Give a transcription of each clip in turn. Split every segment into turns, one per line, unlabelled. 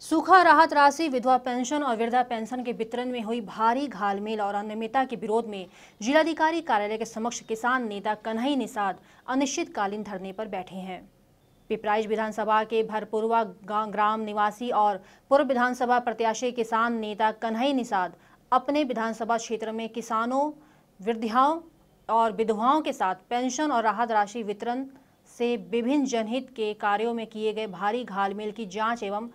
सूखा राहत राशि विधवा पेंशन और वृद्धा पेंशन के वितरण में हुई भारी घालमेल और अनियमितता के विरोध में जिलाधिकारी कार्यालय के समक्ष किसान नेता कन्हई निषाद अनिश्चितकालीन धरने पर बैठे हैं पिपराइज विधानसभा के भरपुरवा ग्राम निवासी और पूर्व विधानसभा प्रत्याशी किसान नेता कन्हई निषाद अपने विधानसभा क्षेत्र में किसानों वृद्धाओं और विधवाओं के साथ पेंशन और राहत राशि वितरण से विभिन्न जनहित के कार्यों में किए गए भारी घालमेल की जांच एवं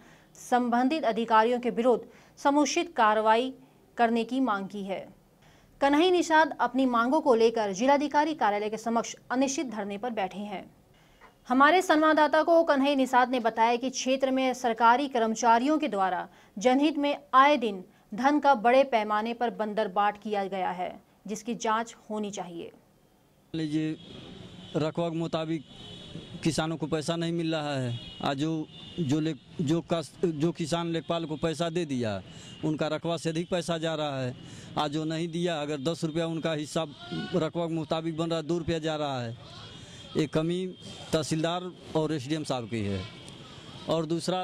संबंधित अधिकारियों के विरुद्ध समुचित कार्रवाई करने की मांग की है कन्हई निषाद अपनी मांगों को लेकर जिलाधिकारी कार्यालय के समक्ष अनिश्चित धरने पर बैठे हैं हमारे संवाददाता को कन्हई निषाद ने बताया कि क्षेत्र में सरकारी कर्मचारियों के द्वारा जनहित में आए दिन धन का बड़े पैमाने पर बंदरबाट किया गया है जिसकी जांच होनी चाहिए
रकबा के मुताबिक किसानों को पैसा नहीं मिल रहा है आज जो जो ले जो का जो किसान लेखपाल को पैसा दे दिया उनका रकबा से अधिक पैसा जा रहा है आज जो नहीं दिया अगर दस रुपया उनका हिस्सा रकबा के मुताबिक बन रहा है दो रुपया जा रहा है ये कमी तहसीलदार और एस साहब की है और दूसरा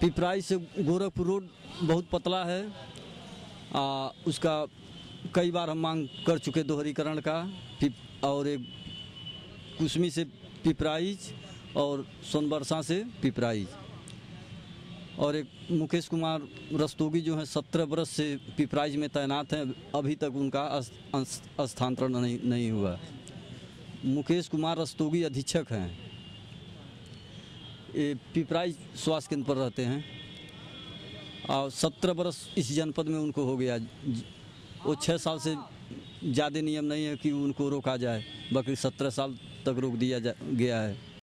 पिपराई से गोरखपुर रोड बहुत पतला है आ, उसका कई बार हम मांग कर चुके दोहरीकरण का और एक कुशमी से पिपराइज और सोनबरसा से पिपराइज और एक मुकेश कुमार रस्तोगी जो हैं सत्रह बरस से पिपराइज में तैनात हैं अभी तक उनका स्थानांतरण नहीं नहीं हुआ मुकेश कुमार रस्तोगी अधीक्षक हैं ये पिपराइज स्वास्थ्य केंद्र पर रहते हैं और सत्रह बरस इस जनपद में उनको हो गया वो छः साल से ज़्यादा नियम नहीं है कि उनको रोका जाए बाकी सत्रह साल तक रोक दिया गया है